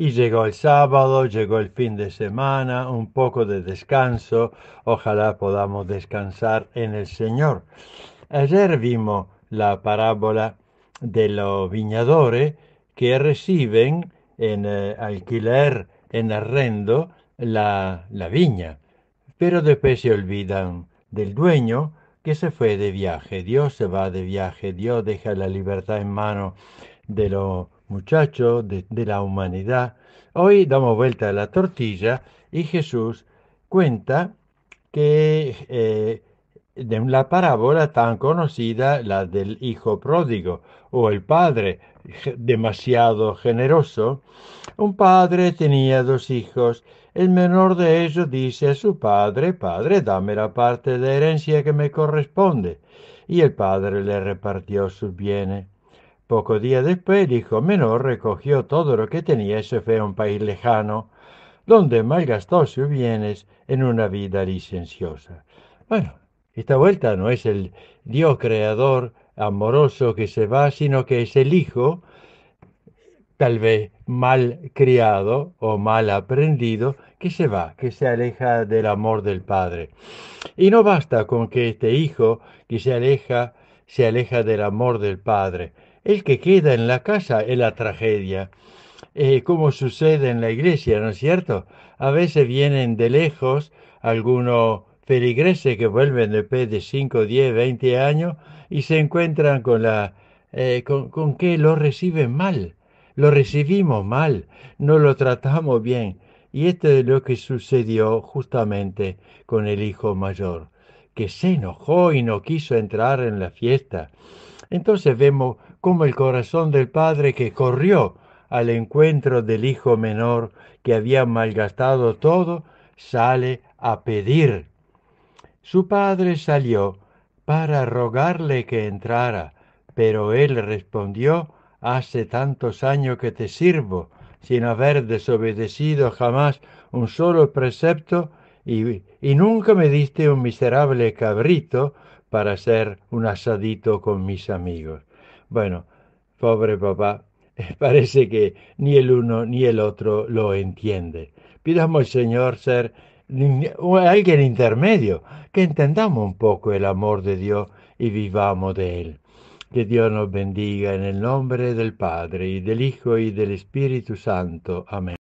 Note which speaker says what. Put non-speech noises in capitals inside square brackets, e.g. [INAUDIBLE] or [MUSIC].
Speaker 1: Y llegó el sábado, llegó el fin de semana, un poco de descanso. Ojalá podamos descansar en el Señor. Ayer vimos la parábola de los viñadores que reciben en eh, alquiler, en arrendo, la, viña. Pero después se olvidan del dueño que se fue de viaje. Dios se va de viaje, Dios deja la libertad en mano de los muchachos de, la humanidad. Hoy damos vuelta a la tortilla y Jesús cuenta que de eh, la parábola tan conocida, la del hijo pródigo o el padre demasiado generoso, un padre tenía dos hijos. El menor de ellos dice a su padre, Padre, dame la parte de herencia que me corresponde. Y el padre le repartió sus bienes. Poco día después el hijo menor recogió todo lo que tenía y se fue a un país lejano, donde malgastó sus bienes en una vida licenciosa. Bueno, esta vuelta no es el Dios creador amoroso que se va, sino que es el hijo, tal vez mal criado o mal aprendido, que se va, que se aleja del amor del padre. Y no basta con que este hijo que se aleja, se aleja del amor del padre el que queda en la casa es la tragedia. Eh, como sucede en la iglesia, ¿no es cierto? A veces vienen de lejos algunos feligreses que vuelven después de 5, 10, 20 años y se encuentran con la... Eh, con, con que lo reciben mal, lo recibimos mal, no lo tratamos bien. Y esto es lo que sucedió justamente con el hijo mayor, que se enojó y no quiso entrar en la fiesta. Entonces vemos cómo el corazón del padre que corrió al encuentro del hijo menor que había malgastado todo, sale a pedir. Su padre salió para rogarle que entrara, pero él respondió, hace tantos años que te sirvo, sin haber desobedecido jamás un solo precepto, y, y nunca me diste un miserable cabrito para hacer un asadito con mis amigos. Bueno, pobre papá, [LAUGHS] parece que ni el uno ni el otro lo entiende. Pidamos al Señor ser alguien intermedio, que entendamos un poco el amor de Dios y vivamos de Él. Que Dios nos bendiga en el nombre del Padre y del Hijo y del Espíritu Santo. Amén.